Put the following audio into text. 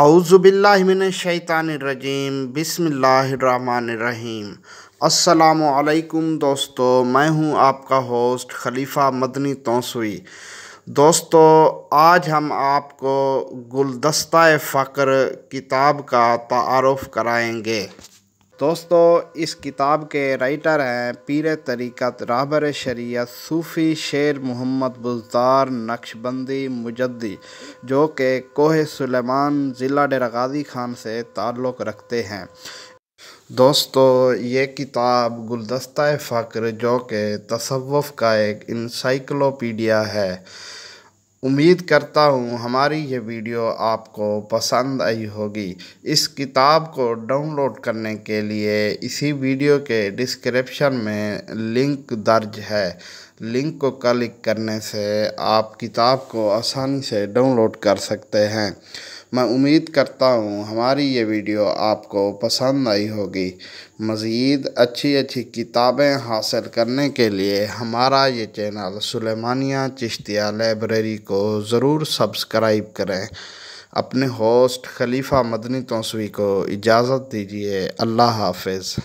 आउज़बिल्लिमिनशैतानरजीम बिसमीम असलकुम दोस्तों मैं हूं आपका होस्ट खलीफा मदनी तोसुई दोस्तों आज हम आपको गुलदस्ता फ़क्र किताब का तारफ़ कराएंगे दोस्तों इस किताब के राइटर हैं पीर तरीक़त राहबर शरीयत सूफ़ी शेर मोहम्मद बुजदार नक्शबंदी मुजद्दी जो कि कोह सुलेमान ज़िला डेरा गाजी खान से ताल्लुक़ रखते हैं दोस्तों ये किताब गुलदस्ता फ़क्र जो कि तसवफ़ का एक इंसाइक्लोपीडिया है उम्मीद करता हूँ हमारी ये वीडियो आपको पसंद आई होगी इस किताब को डाउनलोड करने के लिए इसी वीडियो के डिस्क्रिप्शन में लिंक दर्ज है लिंक को क्लिक करने से आप किताब को आसानी से डाउनलोड कर सकते हैं मैं उम्मीद करता हूँ हमारी ये वीडियो आपको पसंद आई होगी मज़ीद अच्छी अच्छी किताबें हासिल करने के लिए हमारा ये चैनल सुलेमानिया चिश्तिया लाइब्रेरी को ज़रूर सब्सक्राइब करें अपने होस्ट खलीफा मदनी तोसवी को इजाज़त दीजिए अल्लाह हाफिज़